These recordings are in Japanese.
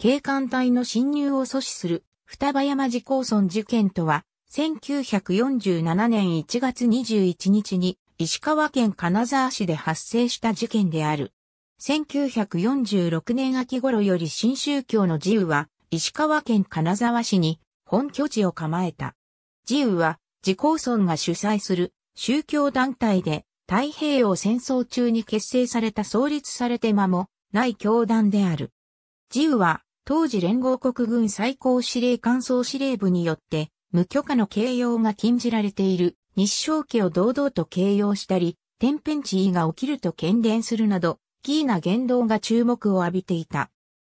警官隊の侵入を阻止する双葉山寺高村事件とは、1947年1月21日に石川県金沢市で発生した事件である。1946年秋頃より新宗教の自由は石川県金沢市に本拠地を構えた。自由は自公村が主催する宗教団体で太平洋戦争中に結成された創立されて間もない教団である。自由は当時連合国軍最高司令官総司令部によって、無許可の形容が禁じられている日照家を堂々と形容したり、天変地異が起きると喧伝するなど、キーな言動が注目を浴びていた。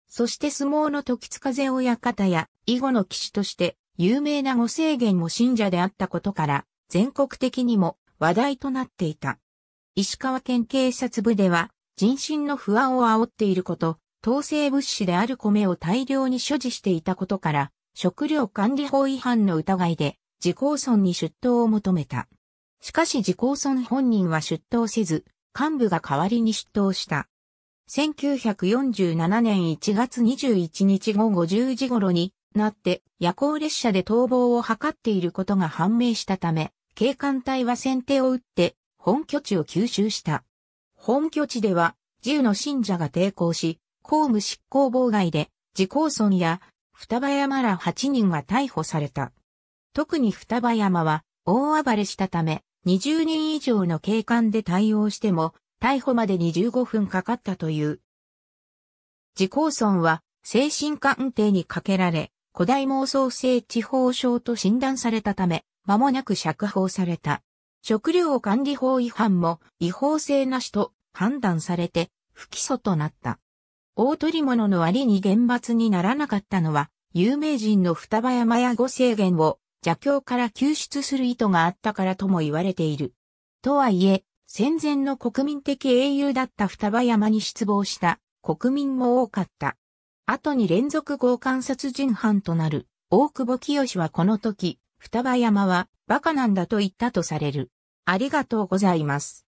そして相撲の時津風親方や囲碁の騎士として有名な御制限も信者であったことから、全国的にも話題となっていた。石川県警察部では、人心の不安を煽っていること、統制物資である米を大量に所持していたことから、食料管理法違反の疑いで、自公村に出頭を求めた。しかし自公村本人は出頭せず、幹部が代わりに出頭した。1947年1月21日午後10時頃になって夜行列車で逃亡を図っていることが判明したため、警官隊は先手を打って本拠地を吸収した。本拠地では、銃の信者が抵抗し、公務執行妨害で、自公村や双葉山ら8人が逮捕された。特に双葉山は大暴れしたため、20人以上の警官で対応しても、逮捕までに15分かかったという。自公村は精神鑑定にかけられ、古代妄想性地方症と診断されたため、間もなく釈放された。食料管理法違反も違法性なしと判断されて不起訴となった。大取物のありに厳罰にならなかったのは、有名人の双葉山や五制限を邪教から救出する意図があったからとも言われている。とはいえ、戦前の国民的英雄だった双葉山に失望した国民も多かった。後に連続強姦殺人犯となる大久保清はこの時、双葉山はバカなんだと言ったとされる。ありがとうございます。